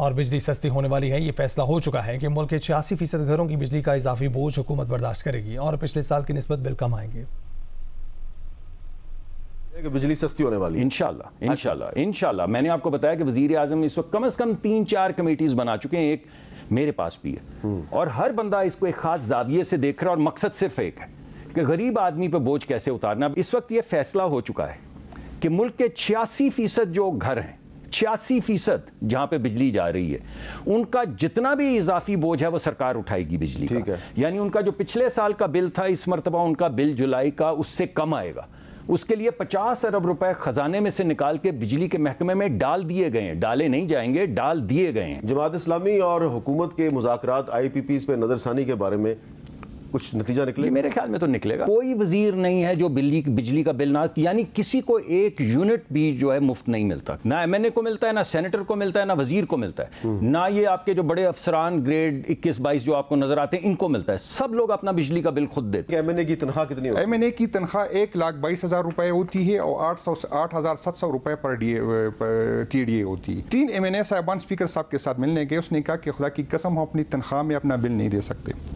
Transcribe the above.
और बिजली सस्ती होने वाली है ये फैसला हो चुका है कि मुल्क के छियासी फीसद घरों की बिजली का इजाफी बोझ हुकूमत बर्दाश्त करेगी और पिछले साल की नस्बत बिल कम आएंगे बिजली सस्ती होने वाली इनशाला अच्छा। इनशाला इनशाला मैंने आपको बताया कि वजीर आजम इस वक्त कम अज कम तीन चार कमेटीज बना चुके हैं एक मेरे पास भी है हम्म। और हर बंदा इसको एक खास जाविये से देख रहा है और मकसद सिर्फ एक है कि गरीब आदमी पर बोझ कैसे उतारना इस वक्त यह फैसला हो चुका है कि मुल्क के छियासी फीसद जो घर हैं छियासी फीसद जहां पे बिजली जा रही है उनका जितना भी इजाफी बोझ है वो सरकार उठाएगी बिजली का यानी उनका जो पिछले साल का बिल था इस मरतबा उनका बिल जुलाई का उससे कम आएगा उसके लिए 50 अरब रुपए खजाने में से निकाल के बिजली के महकमे में डाल दिए गए हैं डाले नहीं जाएंगे डाल दिए गए हैं जमात इस्लामी और हुकूमत के मुजाकर आई पी पी पे नज़रसानी के बारे में कुछ नतीजा निकले मेरे ख्याल में तो निकलेगा कोई वजीर नहीं है जो बिजली बिजली का बिल ना यानी किसी को एक यूनिट भी जो है मुफ्त नहीं मिलता ना एम को मिलता है ना सेनेटर को मिलता है ना वजीर को मिलता है हम्म। ना ये आपके जो बड़े अफसरान ग्रेड इक्कीस बाईस जो आपको नजर आते हैं इनको मिलता है सब लोग अपना बिजली का बिल खुद देते हैं एम की तनख्वाह कितनी एम एन ए की तनख्वाह एक लाख बाईस हज़ार रुपए होती है और आठ सौ आठ हज़ार सात सौ रुपए पर डी टी डी ए होती है तीन एम एन ए साहबान स्पीकर साहब के साथ मिलने गए उसने कहा कि खुदा की कसम हम अपनी तनख्वाह में अपना बिल नहीं दे सकते